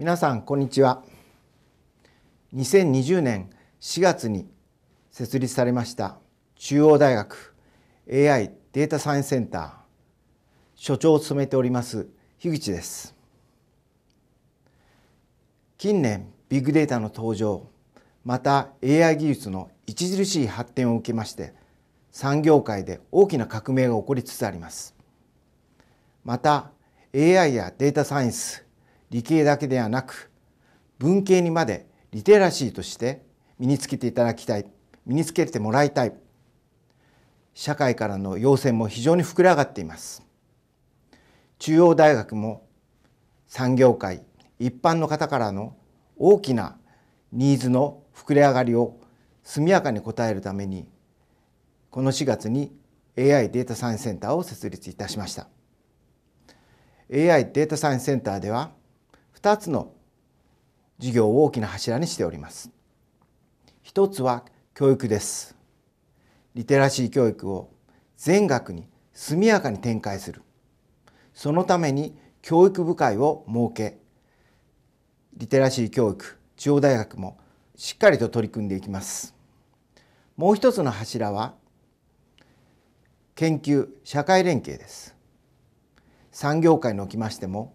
皆さんこんにちは2020年4月に設立されました中央大学 AI データサイエンスセンター所長を務めております樋口です近年ビッグデータの登場また AI 技術の著しい発展を受けまして産業界で大きな革命が起こりつつありますまた AI やデータサイエンス理系だけではなく文系にまでリテラシーとして身につけていただきたい身につけてもらいたい社会からの要請も非常に膨れ上がっています中央大学も産業界一般の方からの大きなニーズの膨れ上がりを速やかに応えるためにこの4月に AI データサイエンスセンターを設立いたしました AI データサイエンスセンターでは2つの事業を大きな柱にしております一つは教育ですリテラシー教育を全学に速やかに展開するそのために教育部会を設けリテラシー教育中央大学もしっかりと取り組んでいきますもう一つの柱は研究社会連携です産業界におきましても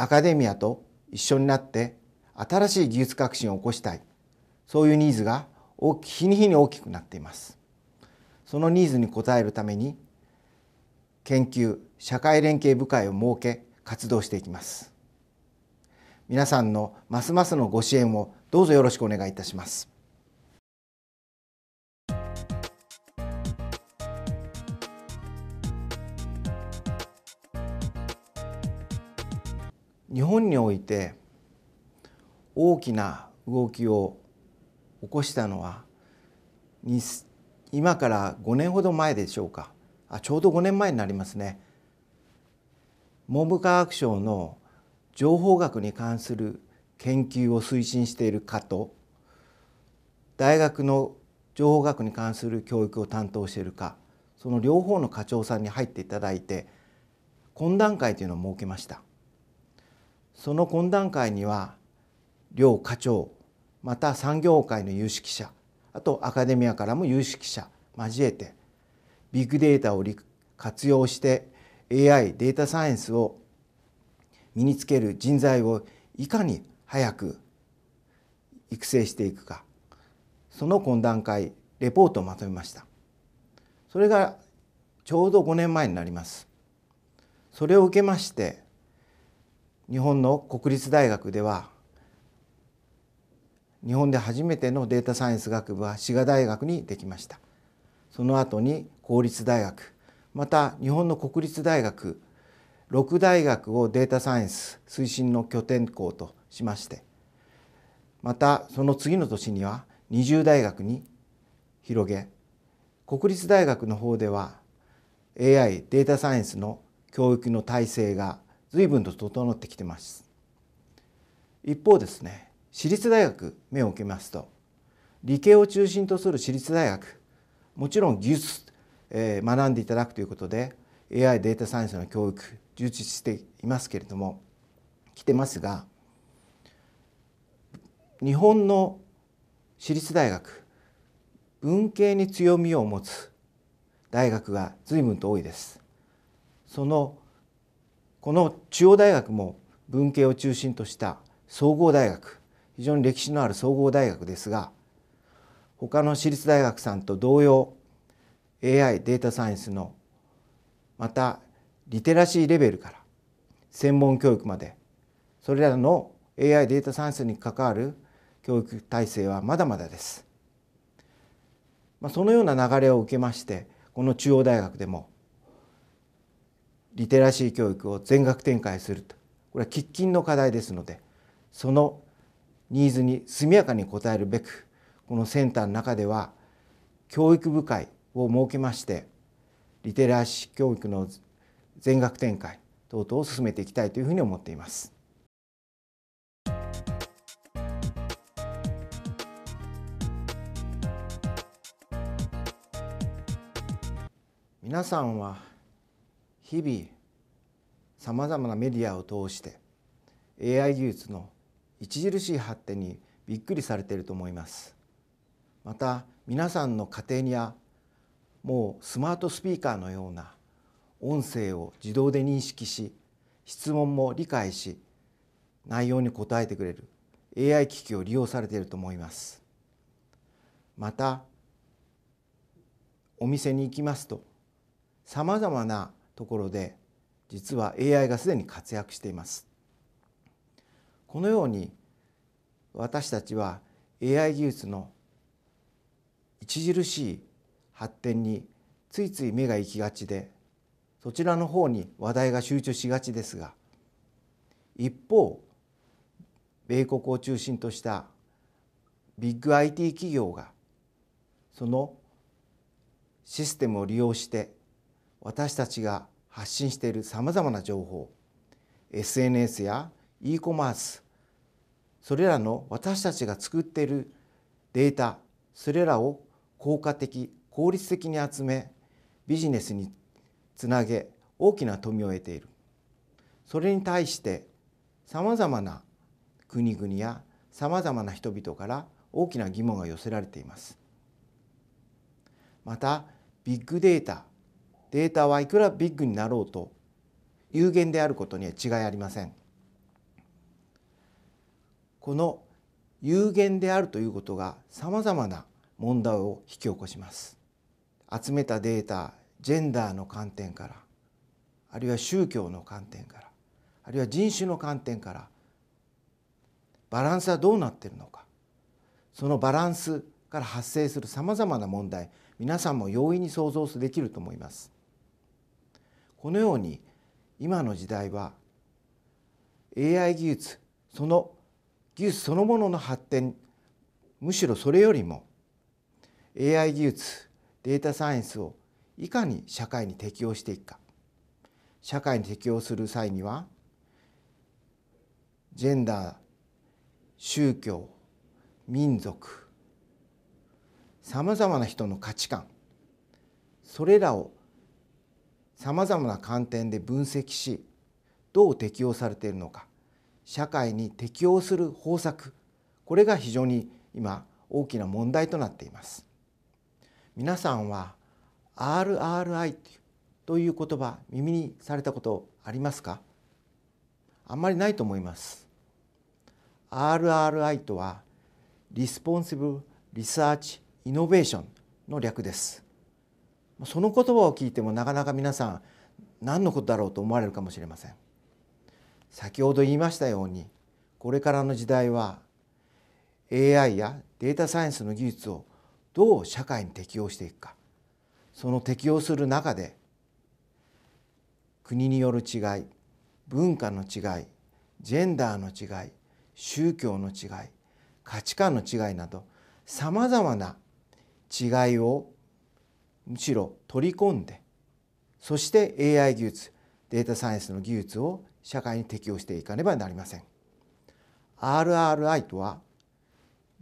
アカデミアと一緒になって新しい技術革新を起こしたいそういうニーズが日に日に大きくなっていますそのニーズに応えるために研究社会連携部会を設け活動していきます皆さんのますますのご支援をどうぞよろしくお願いいたします日本において大きな動きを起こしたのは今から5年ほど前でしょうかあちょうど5年前になりますね文部科学省の情報学に関する研究を推進している課と大学の情報学に関する教育を担当している課その両方の課長さんに入っていただいて懇談会というのを設けました。その懇談会には両課長また産業界の有識者あとアカデミアからも有識者交えてビッグデータを活用して AI データサイエンスを身につける人材をいかに早く育成していくかその懇談会レポートをまとめましたそれがちょうど5年前になりますそれを受けまして日本の国立大学では日本で初めてのデータサイエンス学部は滋賀大学にできましたその後に公立大学また日本の国立大学6大学をデータサイエンス推進の拠点校としましてまたその次の年には20大学に広げ国立大学の方では AI データサイエンスの教育の体制が随分と整ってきてます一方ですね私立大学目を受けますと理系を中心とする私立大学もちろん技術、えー、学んでいただくということで AI データサイエンスの教育充実していますけれども来てますが日本の私立大学文系に強みを持つ大学が随分と多いです。そのこの中央大学も文系を中心とした総合大学非常に歴史のある総合大学ですが他の私立大学さんと同様 AI データサイエンスのまたリテラシーレベルから専門教育までそれらの AI データサイエンスに関わる教育体制はまだまだです。まあ、そのような流れを受けましてこの中央大学でもリテラシー教育を全額展開するとこれは喫緊の課題ですのでそのニーズに速やかに応えるべくこのセンターの中では教育部会を設けましてリテラシー教育の全額展開等々を進めていきたいというふうに思っています。皆さんは日々さまざまなメディアを通して AI 技術の著しい発展にびっくりされていると思いますまた皆さんの家庭にはもうスマートスピーカーのような音声を自動で認識し質問も理解し内容に答えてくれる AI 機器を利用されていると思いますまたお店に行きますとさまざまなところで実は AI がすでに活躍しています。このように私たちは AI 技術の著しい発展についつい目が行きがちでそちらの方に話題が集中しがちですが一方米国を中心としたビッグ IT 企業がそのシステムを利用して私たちが発信しているさまざまな情報 SNS や e コマースそれらの私たちが作っているデータそれらを効果的効率的に集めビジネスにつなげ大きな富を得ているそれに対してさまざまな国々やさまざまな人々から大きな疑問が寄せられていますまたビッグデータデータはいくらビッグになろうと有限であることには違いありません。この有限であるということがさまざまな問題を引き起こします。集めたデータジェンダーの観点からあるいは宗教の観点からあるいは人種の観点からバランスはどうなっているのかそのバランスから発生するさまざまな問題皆さんも容易に想像できると思います。このように今の時代は AI 技術その技術そのものの発展むしろそれよりも AI 技術データサイエンスをいかに社会に適応していくか社会に適応する際にはジェンダー宗教民族さまざまな人の価値観それらをさまざまな観点で分析しどう適用されているのか社会に適応する方策これが非常に今大きな問題となっています皆さんは RRI という言葉耳にされたことありますかあんまりないと思います RRI とは Responsible Research Innovation の略ですその言葉を聞いてもなかなか皆さん何のことだろうと思われるかもしれません先ほど言いましたようにこれからの時代は AI やデータサイエンスの技術をどう社会に適応していくかその適応する中で国による違い文化の違いジェンダーの違い宗教の違い価値観の違いなどさまざまな違いをむしろ取り込んでそして AI 技術データサイエンスの技術を社会に適用していかねばなりません。RRI とは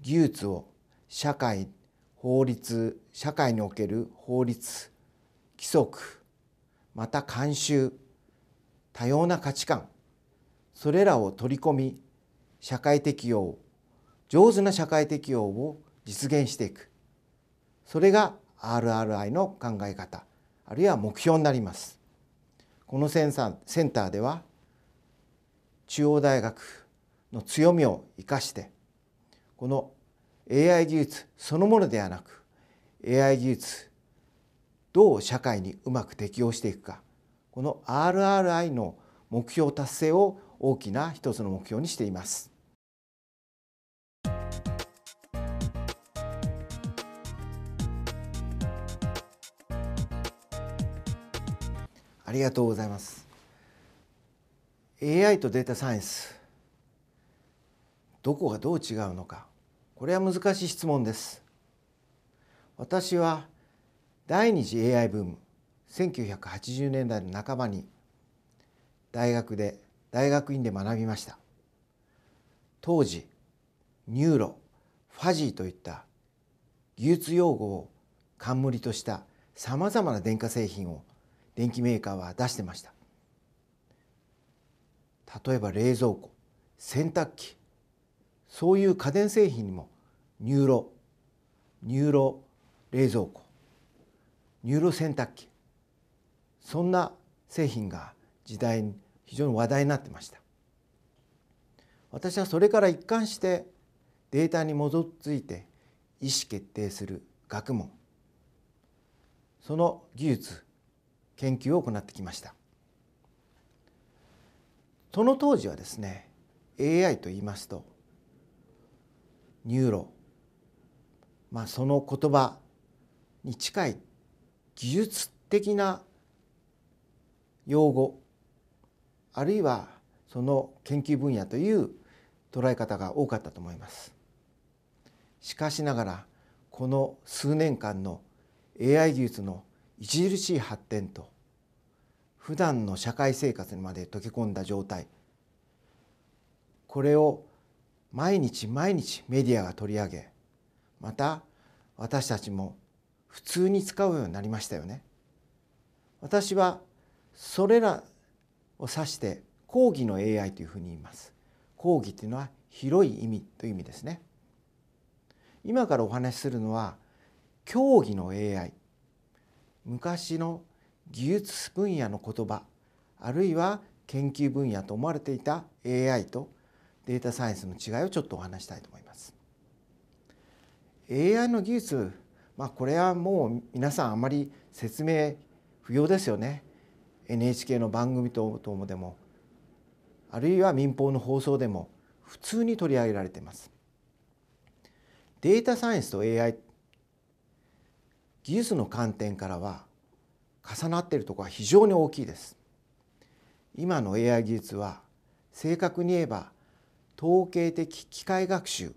技術を社会法律社会における法律規則また慣習多様な価値観それらを取り込み社会適用上手な社会適用を実現していくそれが RRI の考え方あるいは目標になりますこのセンサーセンターでは中央大学の強みを生かしてこの AI 技術そのものではなく AI 技術どう社会にうまく適応していくかこの RRI の目標達成を大きな一つの目標にしています。ありがとうございます AI とデータサイエンスどこがどう違うのかこれは難しい質問です私は第二次 AI ブーム1980年代の半ばに大学で大学院で学びました当時ニューロファジーといった技術用語を冠としたさまざまな電化製品を電機メーカーは出してました例えば冷蔵庫洗濯機そういう家電製品にもニューロニューロ冷蔵庫ニューロ洗濯機そんな製品が時代に非常に話題になってました私はそれから一貫してデータに基づいて意思決定する学問その技術研究を行ってきましたその当時はですね AI と言いますとニューロまあその言葉に近い技術的な用語あるいはその研究分野という捉え方が多かったと思います。しかしながらこの数年間の AI 技術の著しい発展と普段の社会生活にまで溶け込んだ状態これを毎日毎日メディアが取り上げまた私たちも普通に使うようになりましたよね。私はそれらを指して講義の AI というふうに言います。講義というのは広い意味という意味ですね。今からお話しするのは競技の AI 昔の技術分野の言葉あるいは研究分野と思われていた AI とデータサイエンスの違いをちょっとお話したいと思います。AI の技術、まあ、これはもう皆さんあまり説明不要ですよね。NHK の番組等々でもあるいは民放の放送でも普通に取り上げられています。データサイエンスと AI 技術の観点からは重なっているところは非常に大きいです今の AI 技術は正確に言えば統計的機械学習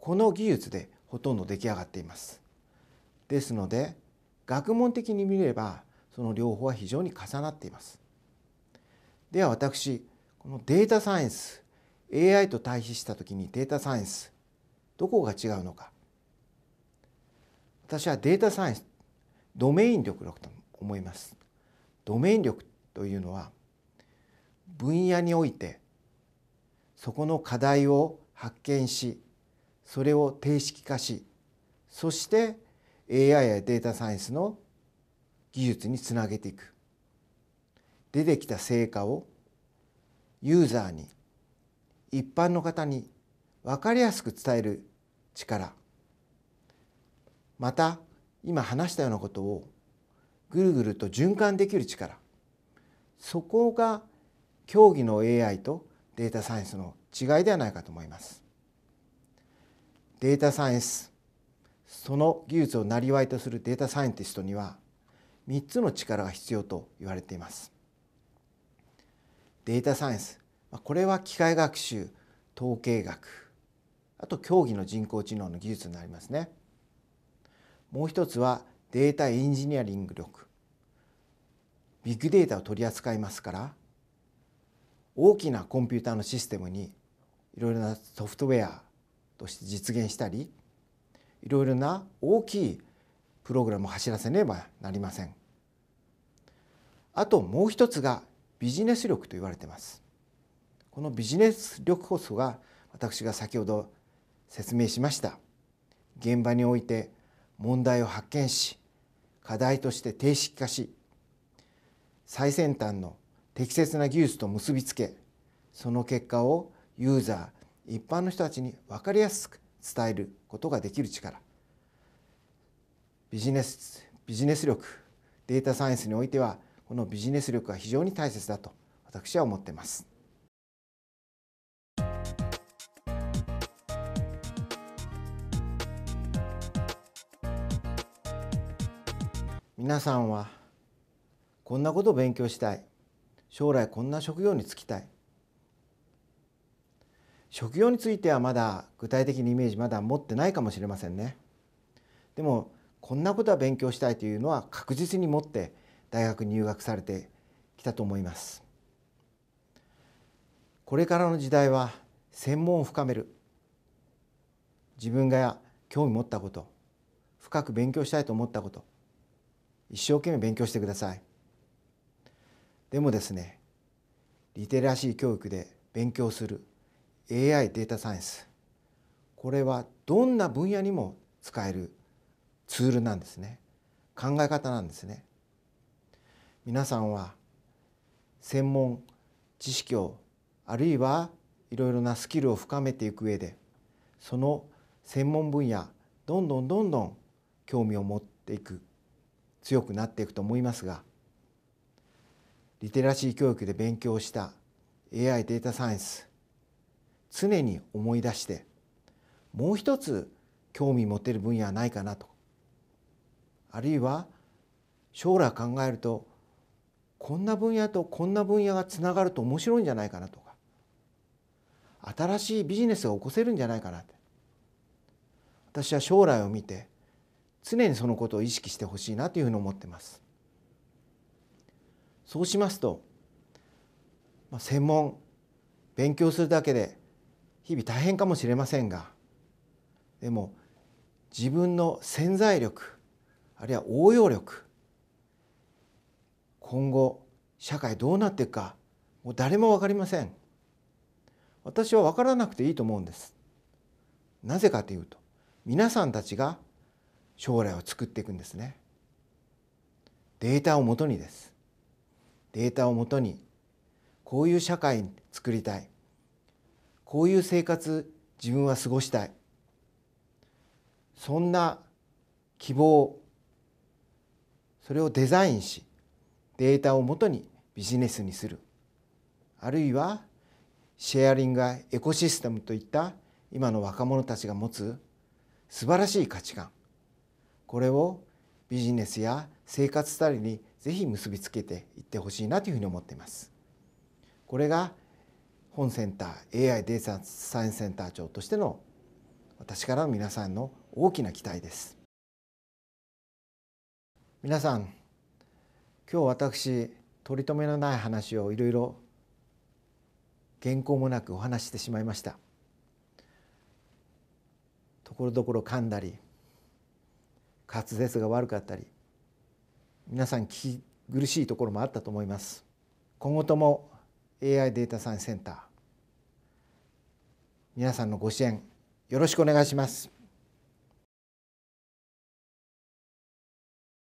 この技術でほとんど出来上がっていますですので学問的に見ればその両方は非常に重なっていますでは私このデータサイエンス AI と対比した時にデータサイエンスどこが違うのか私はデータサイエンスドメイン力だと思いますドメイン力というのは分野においてそこの課題を発見しそれを定式化しそして AI やデータサイエンスの技術につなげていく出てきた成果をユーザーに一般の方に分かりやすく伝える力また今話したようなことをぐるぐると循環できる力そこが競技の AI とデータサイエンスの違いではないかと思います。データサイエンスその技術を生りとするデータサイエンティストには3つの力が必要と言われています。データサイエンスこれは機械学習統計学あと競技の人工知能の技術になりますね。もう一つはデータエンジニアリング力ビッグデータを取り扱いますから大きなコンピューターのシステムにいろいろなソフトウェアとして実現したりいろいろな大きいプログラムを走らせねばなりません。あともう一つがビジネス力と言われてます。このビジネス力こそが私が先ほど説明しました現場において問題を発見し課題として定式化し最先端の適切な技術と結びつけその結果をユーザー一般の人たちに分かりやすく伝えることができる力ビジネスビジネス力データサイエンスにおいてはこのビジネス力が非常に大切だと私は思っています。皆さんはこんなことを勉強したい将来こんな職業に就きたい職業についてはまだ具体的にイメージまだ持ってないかもしれませんねでもこんなことは勉強したいというのは確実に持って大学に入学されてきたと思いますこれからの時代は専門を深める自分が興味持ったこと深く勉強したいと思ったこと一生懸命勉強してくださいでもですねリテラシー教育で勉強する AI データサイエンスこれはどんな分野にも使えるツールなんですね考え方なんですね皆さんは専門知識をあるいはいろいろなスキルを深めていく上でその専門分野どんどんどんどん興味を持っていく強くなっていくと思いますがリテラシー教育で勉強した AI データサイエンス常に思い出してもう一つ興味持てる分野はないかなとあるいは将来考えるとこんな分野とこんな分野がつながると面白いんじゃないかなとか新しいビジネスが起こせるんじゃないかなって私は将来を見て常にそのことを意識してほしいなというふうに思ってます。そうしますと専門勉強するだけで日々大変かもしれませんがでも自分の潜在力あるいは応用力今後社会どうなっていくかもう誰も分かりません私は分からなくていいと思うんですなぜかというと皆さんたちが将来を作っていくんですねデータをもとにですデータをもとにこういう社会に作りたいこういう生活自分は過ごしたいそんな希望それをデザインしデータをもとにビジネスにするあるいはシェアリングやエコシステムといった今の若者たちが持つ素晴らしい価値観これをビジネスや生活スタイルにぜひ結びつけていってほしいなというふうに思っています。これが本センター AI データサイエンスセンター長としての私からの皆さんの大きな期待です。皆さん今日私取り留めのない話をいろいろ原稿もなくお話してしまいました。ところどころ噛んだり滑舌が悪かったり皆さん聞き苦しいところもあったと思います今後とも AI データサイエンセンター皆さんのご支援よろしくお願いします